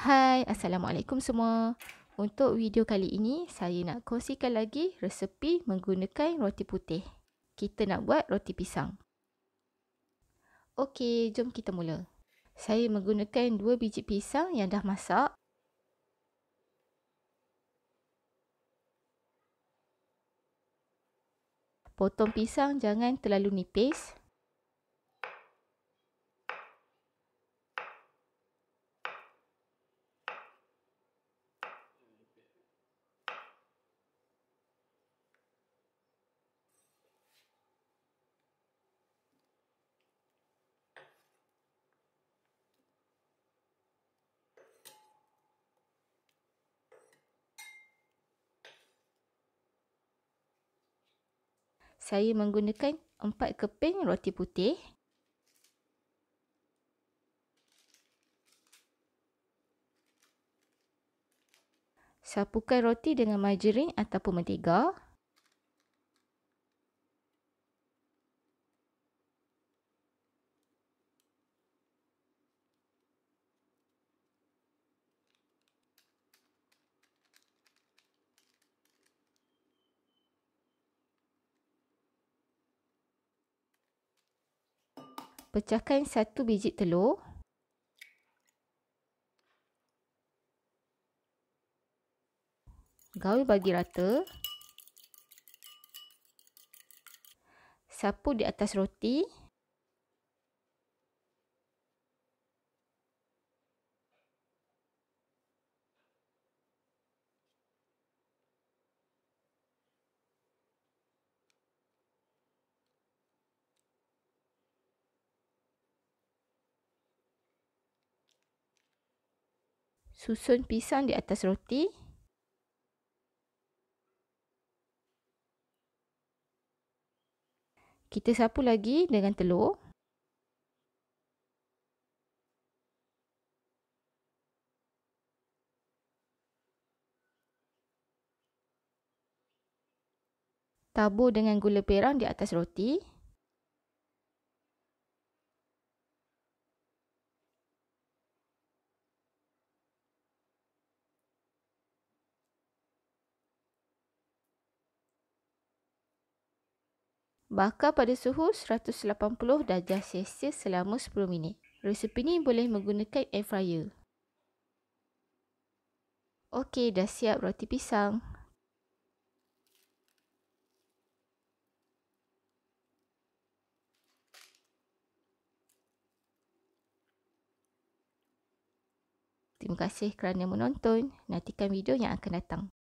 Hai, Assalamualaikum semua. Untuk video kali ini, saya nak kongsikan lagi resepi menggunakan roti putih. Kita nak buat roti pisang. Okey, jom kita mula. Saya menggunakan 2 biji pisang yang dah masak. Potong pisang jangan terlalu nipis. saya menggunakan 4 keping roti putih. Sapukan roti dengan margarin ataupun mentega. pecahkan satu biji telur. Gaul bagi rata. Sapu di atas roti susun pisang di atas roti. Kita sapu lagi dengan telur. Tabur dengan gula perang di atas roti. bakar pada suhu 180 darjah Celsius selama 10 minit. Resepi ni boleh menggunakan air fryer. Okey, dah siap roti pisang. Terima kasih kerana menonton. Nantikan video yang akan datang.